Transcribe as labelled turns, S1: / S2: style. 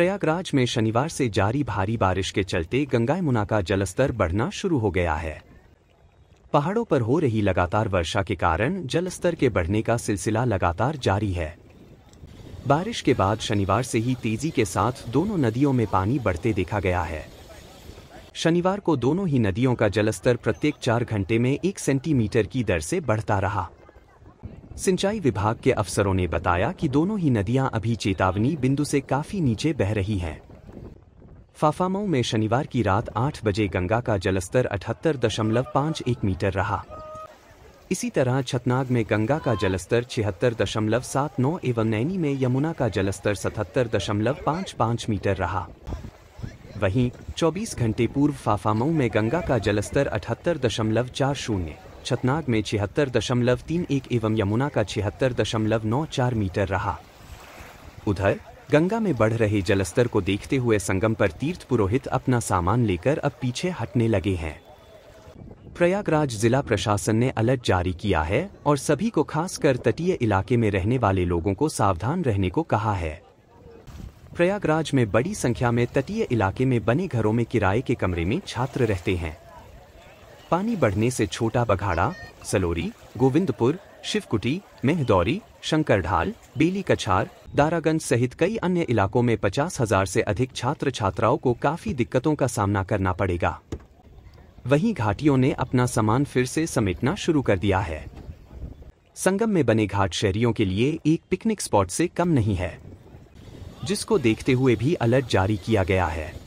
S1: प्रयागराज में शनिवार से जारी भारी बारिश के चलते गंगा यमुना का जलस्तर बढ़ना शुरू हो गया है पहाड़ों पर हो रही लगातार वर्षा के कारण जलस्तर के बढ़ने का सिलसिला लगातार जारी है बारिश के बाद शनिवार से ही तेजी के साथ दोनों नदियों में पानी बढ़ते देखा गया है शनिवार को दोनों ही नदियों का जलस्तर प्रत्येक चार घंटे में एक सेंटीमीटर की दर से बढ़ता रहा सिंचाई विभाग के अफसरों ने बताया कि दोनों ही नदियां अभी चेतावनी बिंदु से काफी नीचे बह रही हैं फाफामऊ में शनिवार की रात 8 बजे गंगा का जलस्तर अठहत्तर दशमलव एक मीटर रहा इसी तरह छतनाग में गंगा का जलस्तर छिहत्तर दशमलव सात नौ एवं नैनी में यमुना का जलस्तर सतहत्तर दशमलव पाँच पाँच मीटर रहा वहीं 24 घंटे पूर्व फाफामऊ में गंगा का जलस्तर अठहत्तर दशमलव चार शून्य छतनाग में छिहत्तर दशमलव तीन एक एवं यमुना का छिहत्तर दशमलव नौ चार मीटर रहा उधर गंगा में बढ़ रहे जलस्तर को देखते हुए संगम पर तीर्थ पुरोहित अपना सामान लेकर अब पीछे हटने लगे हैं प्रयागराज जिला प्रशासन ने अलर्ट जारी किया है और सभी को खासकर तटीय इलाके में रहने वाले लोगों को सावधान रहने को कहा है प्रयागराज में बड़ी संख्या में तटीय इलाके में बने घरों में किराए के कमरे में छात्र रहते हैं पानी बढ़ने से छोटा बघाड़ा सलोरी गोविंदपुर शिवकुटी मेहदौरी शंकरढाल बेली कछार दारागंज सहित कई अन्य इलाकों में पचास हजार से अधिक छात्र छात्राओं को काफी दिक्कतों का सामना करना पड़ेगा वहीं घाटियों ने अपना सामान फिर से समेटना शुरू कर दिया है संगम में बने घाट शहरियों के लिए एक पिकनिक स्पॉट से कम नहीं है जिसको देखते हुए भी अलर्ट जारी किया गया है